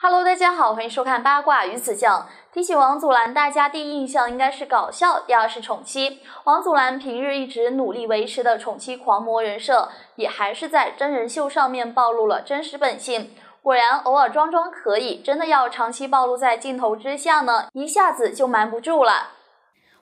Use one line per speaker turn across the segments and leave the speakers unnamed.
Hello，大家好，欢迎收看八卦鱼子酱。提起王祖蓝，大家第一印象应该是搞笑，第二是宠妻。王祖蓝平日一直努力维持的宠妻狂魔人设，也还是在真人秀上面暴露了真实本性。果然，偶尔装装可以，真的要长期暴露在镜头之下呢，一下子就瞒不住了。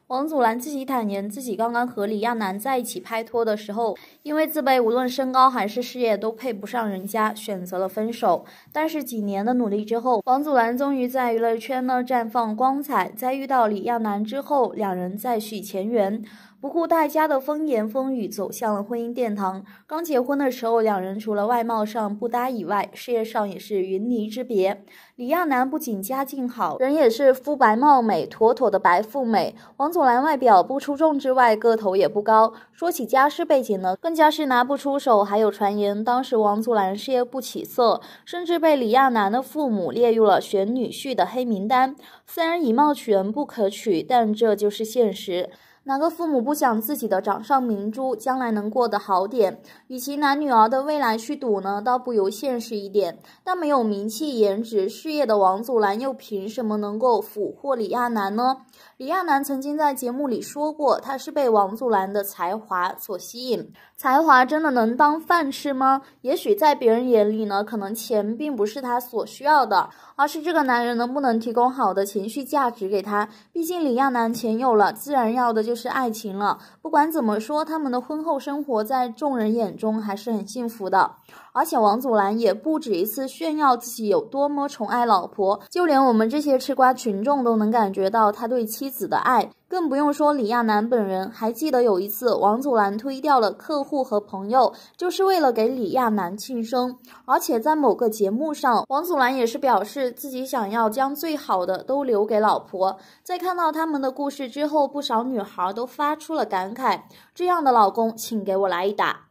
王祖蓝自己坦言，自己刚刚和李亚男在一起拍拖的时候，因为自卑，无论身高还是事业都配不上人家，选择了分手。但是几年的努力之后，王祖蓝终于在娱乐圈呢绽放光彩。在遇到李亚男之后，两人再续前缘。不顾大家的风言风语，走向了婚姻殿堂。刚结婚的时候，两人除了外貌上不搭以外，事业上也是云泥之别。李亚男不仅家境好，人也是肤白貌美，妥妥的白富美。王祖蓝外表不出众之外，个头也不高。说起家世背景呢，更加是拿不出手。还有传言，当时王祖蓝事业不起色，甚至被李亚男的父母列入了选女婿的黑名单。虽然以貌取人不可取，但这就是现实。哪个父母不想自己的掌上明珠将来能过得好点？与其拿女儿的未来去赌呢，倒不如现实一点。但没有名气、颜值、事业的王祖蓝，又凭什么能够俘获李亚男呢？李亚男曾经在节目里说过，她是被王祖蓝的才华所吸引。才华真的能当饭吃吗？也许在别人眼里呢，可能钱并不是他所需要的，而是这个男人能不能提供好的情绪价值给他。毕竟李亚男钱有了，自然要的就。是爱情了。不管怎么说，他们的婚后生活在众人眼中还是很幸福的。而且王祖蓝也不止一次炫耀自己有多么宠爱老婆，就连我们这些吃瓜群众都能感觉到他对妻子的爱，更不用说李亚男本人。还记得有一次，王祖蓝推掉了客户和朋友，就是为了给李亚男庆生。而且在某个节目上，王祖蓝也是表示自己想要将最好的都留给老婆。在看到他们的故事之后，不少女孩都发出了感慨：“这样的老公，请给我来一打。”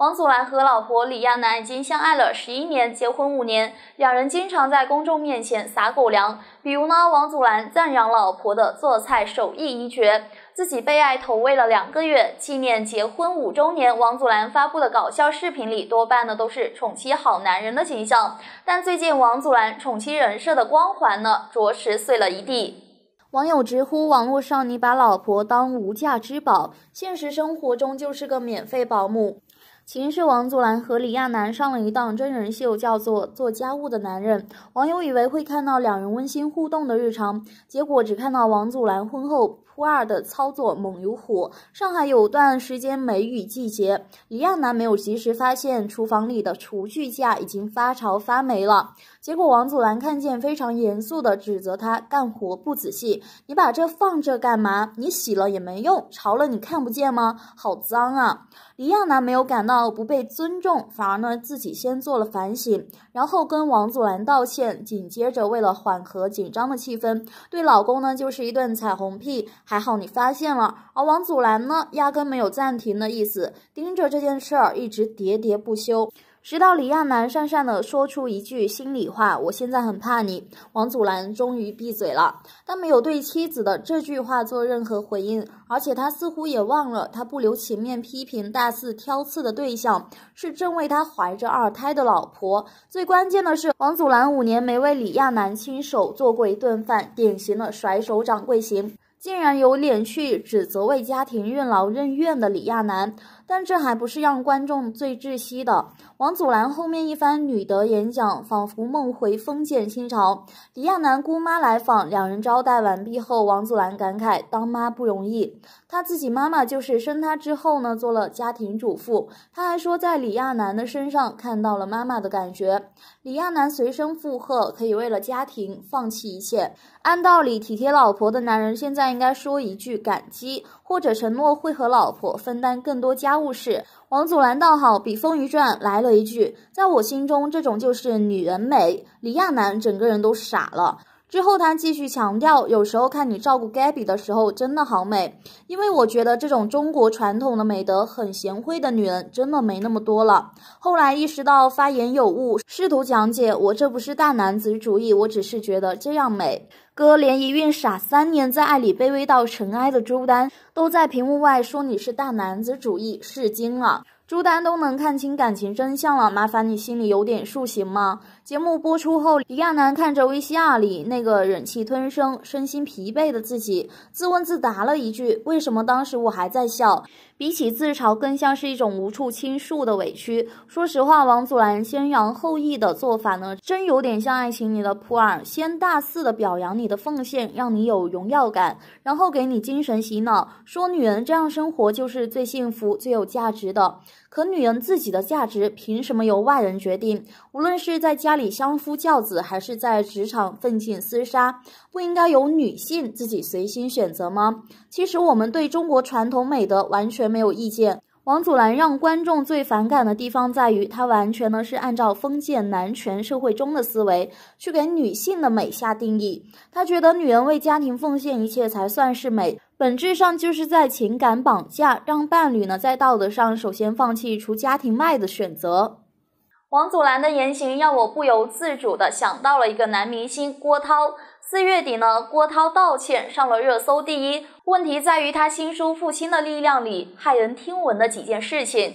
王祖蓝和老婆李亚男已经相爱了十一年，结婚五年，两人经常在公众面前撒狗粮。比如呢，王祖蓝赞扬老婆的做菜手艺一绝，自己被爱投喂了两个月，纪念结婚五周年。王祖蓝发布的搞笑视频里，多半呢都是宠妻好男人的形象。但最近，王祖蓝宠妻人设的光环呢，着实碎了一地。网友直呼：“网络上你把老婆当无价之宝，现实生活中就是个免费保姆。”秦氏王祖蓝和李亚男上了一档真人秀，叫做《做家务的男人》。网友以为会看到两人温馨互动的日常，结果只看到王祖蓝婚后。初二的操作猛如虎。上海有段时间梅雨季节，李亚男没有及时发现厨房里的厨具架已经发潮发霉了。结果王祖蓝看见，非常严肃地指责他干活不仔细：“你把这放这干嘛？你洗了也没用，潮了你看不见吗？好脏啊！”李亚男没有感到不被尊重，反而呢自己先做了反省，然后跟王祖蓝道歉。紧接着，为了缓和紧张的气氛，对老公呢就是一顿彩虹屁。还好你发现了，而王祖蓝呢，压根没有暂停的意思，盯着这件事儿一直喋喋不休，直到李亚男讪讪地说出一句心里话：“我现在很怕你。”王祖蓝终于闭嘴了，但没有对妻子的这句话做任何回应，而且他似乎也忘了，他不留情面批评、大肆挑刺的对象是正为他怀着二胎的老婆。最关键的是，王祖蓝五年没为李亚男亲手做过一顿饭，典型的甩手掌柜型。竟然有脸去指责为家庭任劳任怨的李亚男。但这还不是让观众最窒息的。王祖蓝后面一番女德演讲，仿佛梦回封建清朝。李亚男姑妈来访，两人招待完毕后，王祖蓝感慨：“当妈不容易，他自己妈妈就是生他之后呢，做了家庭主妇。”他还说，在李亚男的身上看到了妈妈的感觉。李亚男随声附和：“可以为了家庭放弃一切。”按道理，体贴老婆的男人现在应该说一句感激，或者承诺会和老婆分担更多家务。故事，王祖蓝倒好，笔锋一转，来了一句：“在我心中，这种就是女人美。”李亚男整个人都傻了。之后，他继续强调，有时候看你照顾 Gabby 的时候，真的好美，因为我觉得这种中国传统的美德，很贤惠的女人真的没那么多了。后来意识到发言有误，试图讲解，我这不是大男子主义，我只是觉得这样美。哥连一孕傻三年，在爱里卑微到尘埃的朱丹，都在屏幕外说你是大男子主义，是惊了。朱丹都能看清感情真相了，麻烦你心里有点数行吗？节目播出后，李亚男看着 v 西亚里那个忍气吞声、身心疲惫的自己，自问自答了一句：“为什么当时我还在笑？”比起自嘲，更像是一种无处倾诉的委屈。说实话，王祖蓝先扬后抑的做法呢，真有点像爱情里的普洱》，先大肆的表扬你的奉献，让你有荣耀感，然后给你精神洗脑，说女人这样生活就是最幸福、最有价值的。可女人自己的价值凭什么由外人决定？无论是在家里相夫教子，还是在职场奋进厮杀，不应该由女性自己随心选择吗？其实我们对中国传统美德完全没有意见。王祖蓝让观众最反感的地方在于，他完全呢是按照封建男权社会中的思维去给女性的美下定义。他觉得女人为家庭奉献一切才算是美，本质上就是在情感绑架，让伴侣呢在道德上首先放弃除家庭外的选择。王祖蓝的言行，让我不由自主的想到了一个男明星郭涛。四月底呢，郭涛道歉上了热搜第一。问题在于他新书《父亲的力量》里骇人听闻的几件事情。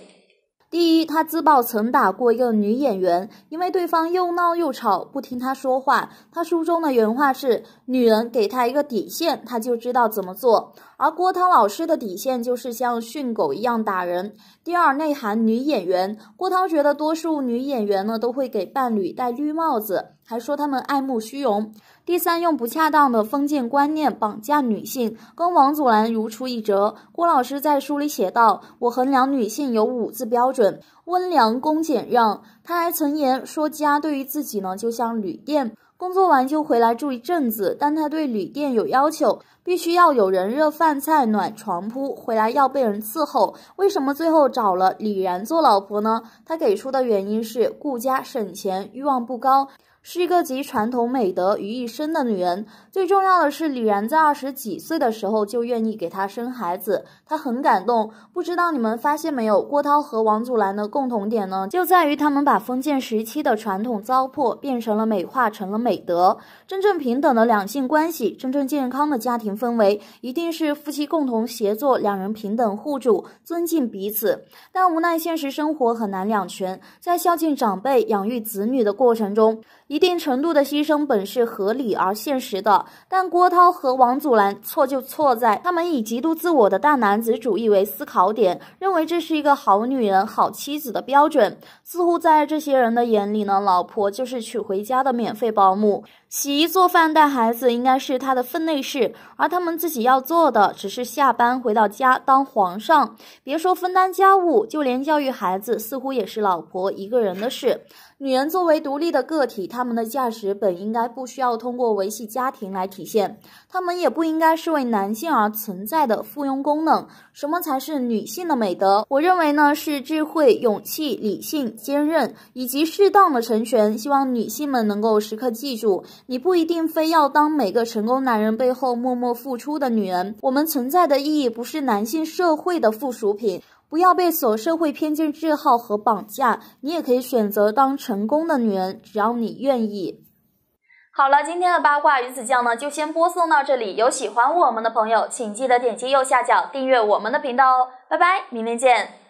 第一，他自曝曾打过一个女演员，因为对方又闹又吵，不听他说话。他书中的原话是：“女人给他一个底线，他就知道怎么做。”而郭涛老师的底线就是像训狗一样打人。第二内涵女演员，郭涛觉得多数女演员呢都会给伴侣戴绿帽子，还说他们爱慕虚荣。第三，用不恰当的封建观念绑架女性，跟王祖蓝如出一辙。郭老师在书里写道：“我衡量女性有五字标准：温良恭俭让。”他还曾言说：“家对于自己呢，就像旅店。”工作完就回来住一阵子，但他对旅店有要求，必须要有人热饭菜、暖床铺，回来要被人伺候。为什么最后找了李然做老婆呢？他给出的原因是顾家、省钱、欲望不高。是一个集传统美德于一身的女人。最重要的是，李然在二十几岁的时候就愿意给她生孩子，她很感动。不知道你们发现没有，郭涛和王祖蓝的共同点呢，就在于他们把封建时期的传统糟粕变成了美化成了美德。真正平等的两性关系，真正健康的家庭氛围，一定是夫妻共同协作，两人平等互助，尊敬彼此。但无奈现实生活很难两全，在孝敬长辈、养育子女的过程中。一定程度的牺牲本是合理而现实的，但郭涛和王祖蓝错就错在他们以极度自我的大男子主义为思考点，认为这是一个好女人、好妻子的标准，似乎在这些人的眼里呢，老婆就是娶回家的免费保姆。洗衣做饭带孩子应该是他的分内事，而他们自己要做的只是下班回到家当皇上。别说分担家务，就连教育孩子似乎也是老婆一个人的事。女人作为独立的个体，她们的价值本应该不需要通过维系家庭来体现，她们也不应该是为男性而存在的附庸功能。什么才是女性的美德？我认为呢，是智慧、勇气、理性、坚韧以及适当的成全。希望女性们能够时刻记住。你不一定非要当每个成功男人背后默默付出的女人，我们存在的意义不是男性社会的附属品。不要被所社会偏见桎梏和绑架，你也可以选择当成功的女人，只要你愿意。好了，今天的八卦鱼子酱呢就先播送到这里，有喜欢我们的朋友，请记得点击右下角订阅我们的频道哦，拜拜，明天见。